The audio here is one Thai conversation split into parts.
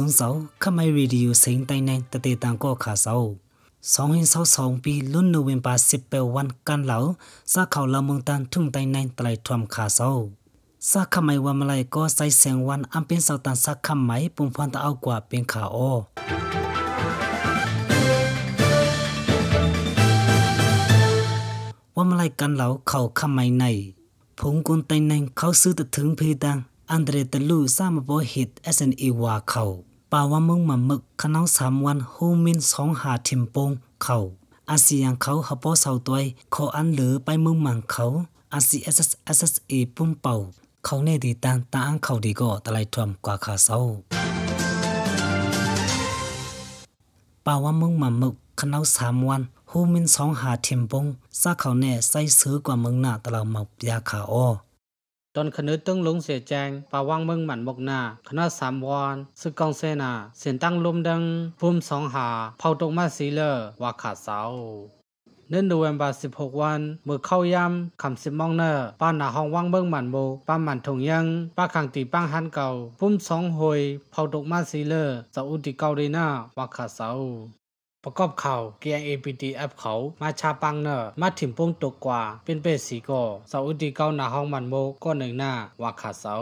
สงสาขมายรีดิโอเสียงใต้ในตะเตตังก็ขาเสาสองหินเสาสองปีลุ่นโนเวมปาสิบเปวันกันเหลาซาเขาละเมืองตันทุ่งใต้ในตะไลทวมขาเสาซาขมายว่ามาัยก็ใส่เสียงวันอันเป็นสาตันซาขมายปุ่มพันตะเอากว่าเป็นขาโอว่ามาัยกันเหลาเขาขมายในผงกุนไตในเขาซื้อตะถึงพีดังอันเดรตลูสามบอฮิตเอสเอ็นอีวาเขาปาวมึงมามึกขนาสามวันฮูมินสองหาทิมปงเขา อาเซียงเขาฮับปอเสาตัวขออันเหลือไปมึงมังเขาอาซีเอสเอสเอสเอปุ่มเป่าเขาเน่ดีตันตาอังเขาดีก็ตะไลทวมกว่าขาเศร้าปาวมึงมามึกขนาสามวันฮูมินสองหาทิมปงซาเขาเน่ใส่ซื้อกว่ามึงหน้าตะเราเมายาขาอ้อตอนขนึตึงลงเสียแจง ปาวังเมืองหมันมกนา คณะสามวอนสึกองเซนา เสียนตั้งลมดังพุ่มสองหาเผาตรงมาสีเลอว่าขาดเสาเนื่องดูวนบาสิบหกวัน เมื่อเข้าย่ำคำสิบมองเนอร์ป้านหนาห้องว่างเบิ้งหมันโบป้าหมันถงยังป้าขังตีป้างฮันเก่า พุ่มสองหอยเผาดกมาสีเลอร์สาอุติเกาเรน่าวักขาเสาประกอบเขาเกียง APT แอปเขามาชาปังเนอร์มาถิ่มป้งตกกว่าเป็นเปสีก่อเสาอุติเก้าหน้าห้องมันโมก็หนึ่งหน้า ว่าขาเสา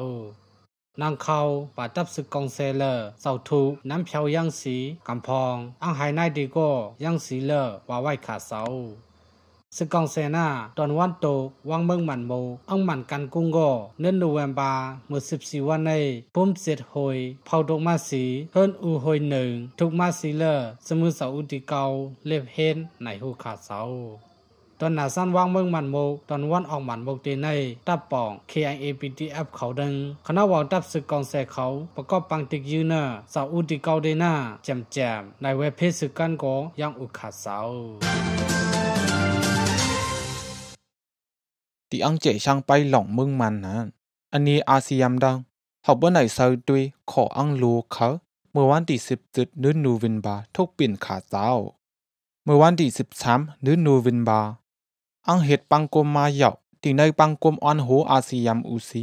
นางเขาป่าตับสึกกองเซเลอร์เสาทุน้ำเพียวย่างสีกำพอง อังไฮนายดีโกย่างสีเลอร์ ว่าไหวขาเสาสกองเซนา ตอนวันโตวังเมืองหมันโมอังมันกันกุ้งโกเนืนโนเวมบาเมื่อสิบสี่วันในปุ่มเสร็จหอยเผาดกมาสีเฮิรนอูหอยหนึ่ง ทุกมาสีเลอสมือเสาอุติเกาเล็บเฮนในหูขาดเสาตอนหนาสั้นวังเมืองมันโมตอนวันออกมันโมกตใน ตับปอง KIAPTF เขาดึงคณะวางตับสึกกองเสเขาประกอบปังติกยูเนอร์สาอุติเกาเดน่าแจมแจมในเวเพสึกกันโกยังอุขาดเสาตีอังเจช่างไปหลงมึงมันนะ อันนี้อาซียมดังเขาเบอร์ไหนเซาด้ดุยขออังลูเขาเมื่อวันที่สิบจุดนึนนูวินบาทุกปิ่นขาเจ้าเมื่อวันที่สิบสามนึนนูวินบา อังเหตุปังกมมาเหยาะติในปังกมออนหูอาซียมอุซี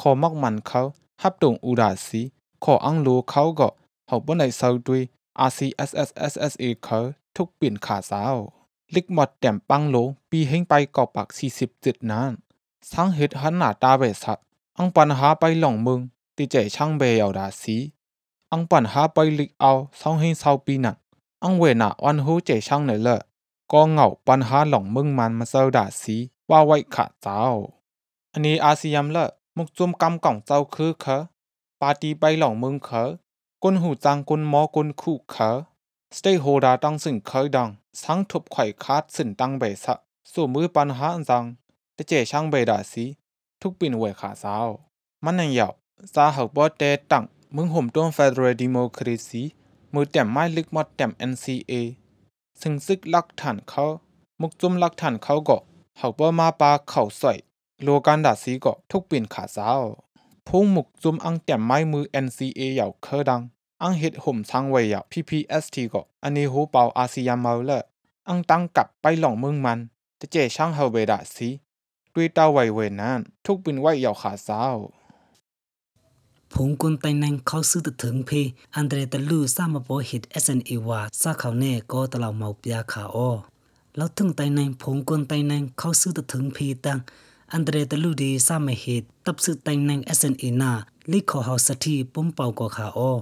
ขอมักมันเขาฮับตรงอุดาซีขออังลูเขาก็เขาเบอร์ไหนเซอร์ดุย RCSSSSA เขาทุกปิ่นขาเจ้าลิกหมดแต้มปังโลปีเฮงไปกอบปากสี่สิบจุดนั้นสังเหตุหันหน้าตาเบสัตอังปัญหาไปหลงมึงตีเจช่างเบยเอาดาสีอังปัญหาไปลิกเอาสองเฮงสาวปีนักอังเวน่ะวันหูเจช่างไหนเลยก็เหงาปัญหาหลงมึงมันมาเซาดาสีว่าไว้ขาเจ้าอันนี้อาเซียมละมุกจุ่มกำกล่องเจ้าคือเคปาตีไปหลงมึงเคก้นหูจังก้นหมอก้นคู่เคสเตโฮดาต้องสิ่งเคยดังสังทบไข่คาดสินตั้งใบสะสู่มือปัญหาจังแต่เจช่างใบดาสีทุกปินหวยขาสาวมันยังเหยาซาหกบอเตตั้งมึงห่มต้วเฟดเรดิโมคริซีมือแต้มไม้ลึกมอดแต้ม NCA ซึ่งซึกลักฐานเขามุกจุ่มลักฐานเขาก็หขกบ่มาปาเข่าใส่โลกันดาซีก็ทุกปินขาสาวพุ่งมุกจุ่มอังแต้มไม้มือ NCA เหยาะเคดังอังเฮ็ดห่มทางไว้ยา PPST ก็อันนี้หูเปาอาซียามเมาลอังตั้งกลับไปหล่องเมืองมันจะเจช่างเฮาเบดาสิด้วยตาไวเวนั้น ทุกบินไว้ยาวขาเศร้าผงกุนไตนังเขาซื้อตะถึงเพอันเดรตะลูสามาบอเฮ็ด SNA วาซาเขาแน่ก็ตะเลาเมาปยาขาอ้อแล้วถึงไตนังผงกุนไตนังเขาซื้อตะถึงเพตังอันเดรตะลูดีสามาเฮ็ดตับซื้อไตนัง SNA นาลิขอเฮาสถทีปุ้มเป่าก็ขาอ้อ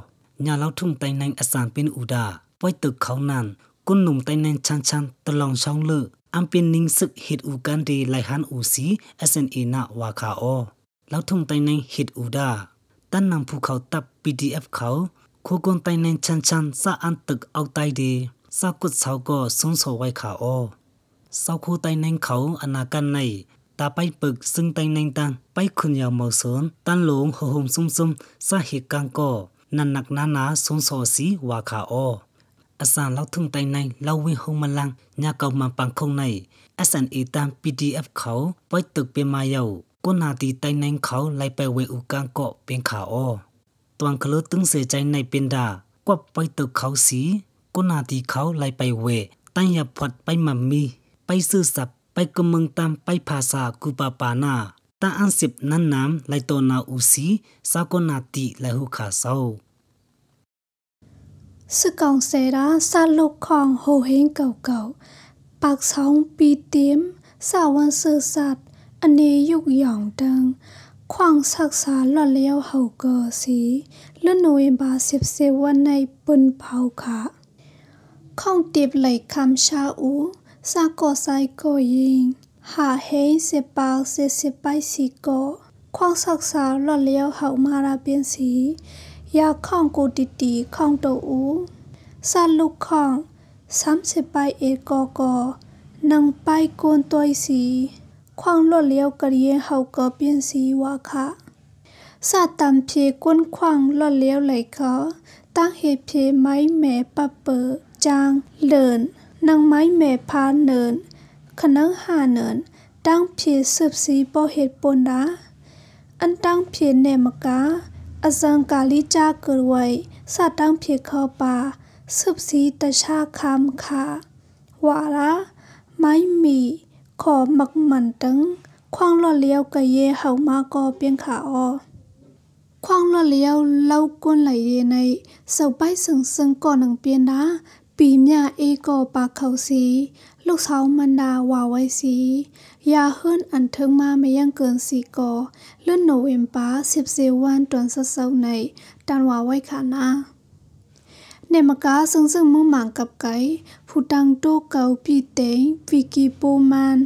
ညာလောက်ထုံတိုင်နိုင်အစံပင်ဥဒါပွိုက်တုခေါနန်ကုနုံတိုင်နိုင်ချန်ချန်တလောင်ဆောင်လုအမ်ပင်နင်းสึกဟစ်ဥကန်ဒီလိုက်ဟန်ဥစီ SNA နာဝါခါအောလောက်ထုံတိုင်နိုင်ဟစ်ဥဒါတန်နံဖူခေါတပ် PDF ခေါခိုကွန်တိုင်နိုင်ချန်ချန်စာအန်ตึกအောက်တိုင်ဒီစာကုတ်ဆောက်ကောဆုံဆောဝိုက်ခါအောဆောက်ခိုတိုင်နိုင်ခေါအနာကန်နိုင်တာပိုက်ပึกซึ่งတိုင်နိုင်တန်ပိုက်ခွန်ယောင်မောဆွန်တန်လုံဟဟုံဆုံဆုံစာဟေကန်ကောနန်နက်နာနာဆုံစောစီဝါခါအောအစံလောက်ထုံတိုင်နိုင်လောက်ဝင်းဟုံမလန်းညကောက်မပန်းခုံနိုင် SNA တမ် PDF ခေါပွိုက်တုပေမယောကိုနာတီတိုင်နိုင်ခေါလိုက်ပဲဝေဥကန်ကော့ပင်ခါအောတွန်ကလုတုံစေချိုင်းနိုင်ပင်ဒါကွပ်ပွိုက်တုခေါစီကိုနာတီခေါလိုက်ပဲဝေတန်ရဖတ်ပိုင်မမီပိုင်ဆူစပ်ပိုင်ကမုံတမ်ပိုင်ဖာစာကူပပါနာตั ta an sip น a n nam lai to na u si sa ko า a ti lai hu kha s a าสกองเซราซาลุกของโหเฮงเก่าๆปากสองปีเต็มสาววันสือสับอันนียุกหยองดัง ควางศักษาหลอดเลี้ยวเฮาเกอสีเลนหวยบาสิบเซวันในปุนเผาขาข้องตีบไหลคำชาอู สาโกไซโกยิงหาเฮเสีปาเสเสไปสีโกควางสักสาวหลอดเลี้ยวเหามาราเปียนสียาข้องกูติตีข้องโตอูสันลูกข้องซ้ำเสไปเอกอกอนังไปกวนตัวสี ควางหลอดเลี้ยวกะเยเหาก็เปียนสีวาคะสาตามเพกวนควงหลอดเลี้ยวไหลขอตั้งเหตุเพไม้แม่ปะเปอจางเลินน่งไม้แม่พาเนินขนังหาเนินตั้งผีสืบสีปอเหตุปนดาอันตั้งผีเนมกาအစံကာလီချာကရွိစတန်းဖြစ်ခေါ်ပါစုပ်စီတခြားခမ်ခါဝါရာမိုင်းမီခေါ်မကမန်တန်းခွန်လော်လျောက်ကရေဟောက်မကောပြင်းခါအောခွန်လော်လျောက်လောက်ကွန်းလိုက်ရေနေစုပ်ပိုက်ဆုံဆုံကောနံပြင်းတာပီမြအေကောပါခေါစီลูกสาวมันดาวาไว้สียาเฮิรนอันเทิงมาไม่ยังเกินสีกอเลื่อนโนเอ็มป้าสิบสี่วันตอนเศร้าในตันวาไว้ขานาเนมกาซึ่งซึ่งมือหมางกับไก่ผู้ดังโตเกาปีเต็งวิกิโปมัน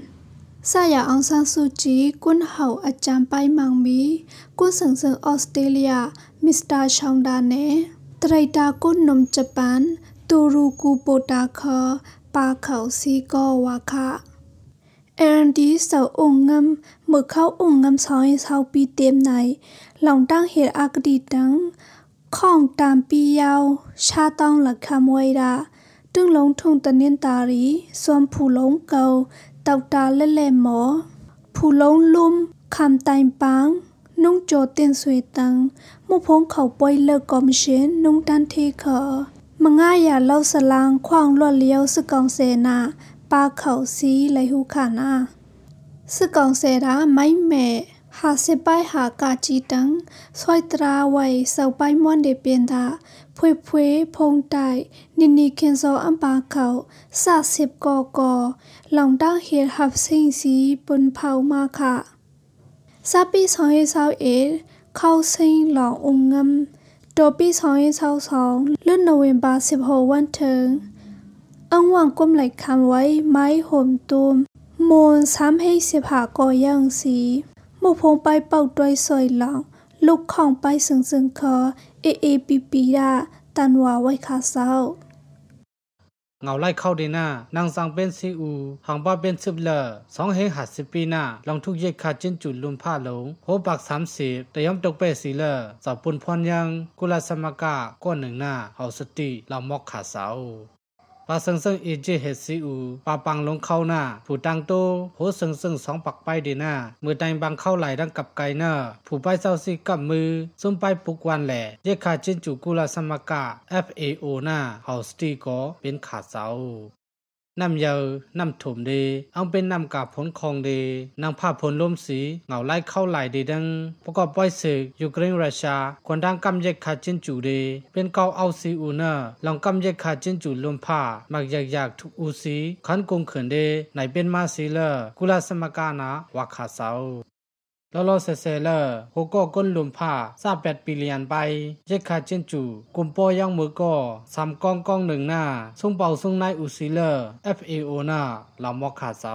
ဆရာအောင်ဆန်းစုကြည်ကွန်းဟောက်အကြံပိုင်မောင်မီကွန်းစင်စင်အော်စတြေးလျမစ္စတာရှောင်းဒါနဲ့တရိုက်တာကွန်းနုံဂျပန်တိုရူကူပိုတာခပါခေါစီကောဝါခเอ็นดีเสาองงํามือเข้าองงําซอยเฮาปีเต็มในหลองตั้งเหตุอากดีตังข้องตามปียาว ชาต้องหลักคำไว้ดาตึงลงทุงตะเนียนตารีสวมผู้ลงเกาเต่าตาเล่เล่หมอผู้ลงลุ่มคำไตปังนุ่งโจเตียนสวยตังมุพงเขาป่วยเลิกกอมเชนนุ่งดันเทขอမငါရလောက်စလန်းခေါင်လွတ်လျောစကောင်စေနာပါခေါစီလေဟုခနာစကောင်စေတာမိုင်းမဲ့ဟာစပိုင်ဟာကာချီတန်ဆွိုက်တရာဝိုင်ဆောက်ပိုင်မွန်ဒေပင်တာဖွေဖွေဖုံတိုက်နိနီခင်စောအမ်ပါခေါစဆစ်ကောကောလောင်တာဟီဟပ်စင်းစီပွန်ဖောက်မာခစာပီဆောင်းရေးဆောက်အေခေါစင်းလောင်အုံငမ်ตัวปีสองยี่สิบสองเลื่อนนวมบาสิบหငวันถึงอังวังก้มไหลคำไว้ไม้ห่มตุมมลซ้ำให้เสียผาก่อย่างสีหมู่พงไปเป่าด้วยสอยหลังลูกของไปสึงสึงคอ เอเอปีปีดาตันวาไว้คาเศร้าเงาไล่เข้าเดน่านางสังเป็นซีอูหางบ้าเป็นซึบเลอสองเฮงหัดสิบปีหน้า ลองทุกเย็ดขาดจิ้นจุดลุมผ้าหลงโหปักสามสิบแต่ย่อมตกเปสีเลอสอบปุ่นพรยัง กุลาสมากาก้อนหนึ่งหน้าเอาสติเรามอกขาเสาปาซึ่งซึ่งเอเจเฮซีอูปาปังลงเข้าหน้าผู้ตังโตโหเซ่งซึ่งสองปักไปดีหน้ามือแดงบังเข้าไหลดังกับไกเนอร์ผู้ไปเศร้าซีกับมือซุ่มไปปุกวันแหล่เยคาจินจูกุลาสมากา FAO หน้าเฮาสตีก็เป็นขาดเสาน้ำเยาน้ำถมเดเอาเป็นน้ากาผลคองเดนางภาพผลล้มสี เหงาไล่เข้าไหลเดดัง ประกอบป้อยศึกยูเครนรัสเซียคนดังกำเยกขาจินจูเดเป็นเกาเอาซีอูเนอร์ลองกำเยกขาจินจูลมผ้ามักอยากอยากทุกอูซี ขันกงเขินเดไหนเป็นมาซีเลอร์ กุลาสมกานะวักขาเสาลอลอเซเซเลอร์โฮก็ก้นลุมผ้าซาแปดปีเลียนไปเจคาเจนจูกุมโปย่างมือก็สามกองกองหนึ่งหน้าซุ่งเป่าซุ่งนายอุซิเลอร์เอฟเอโอนาลำมอกขาเสา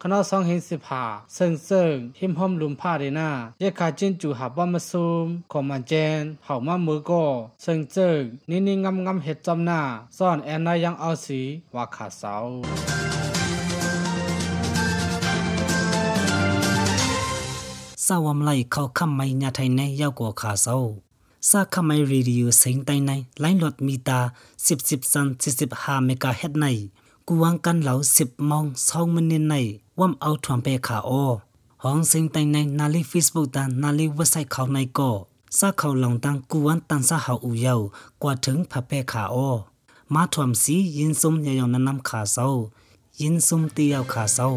คณะสองเห็นสิผ่าเซิงเซิงหิมห้อมลุมผ้าเดน่าเจคาจินจูหับว่ามาซูมขอมันเจนเผามามือก็เซิงเซิงนิ่งๆงำงำเห็ดจำหน้าซ่อนแอนนายังเอาสีว่าขาเสาစဝမလိုက်ခေါခမိုင်ညထိုင်နေရောက်ကောခါဆောစာခမိုင်ရေဒီယိုစိန်တိုင်နိုင်လိုင်းလော့မီတာ10 10စန်10 5เมกะเฮดไนกูวังกันเหลา10มอง2มินิไนวอมเอาถวมเปคาออห้องสิงตังในนาลี Facebook ตานาลีเว็บไซต์เขาในก็ซาเขาหลองตังกูวันตันซาเฮาอูเยาวกว่าถึงพะเปคาออมาถวมสียินซุมยะยองนานำขาเซายินซุมตียาวขาเซา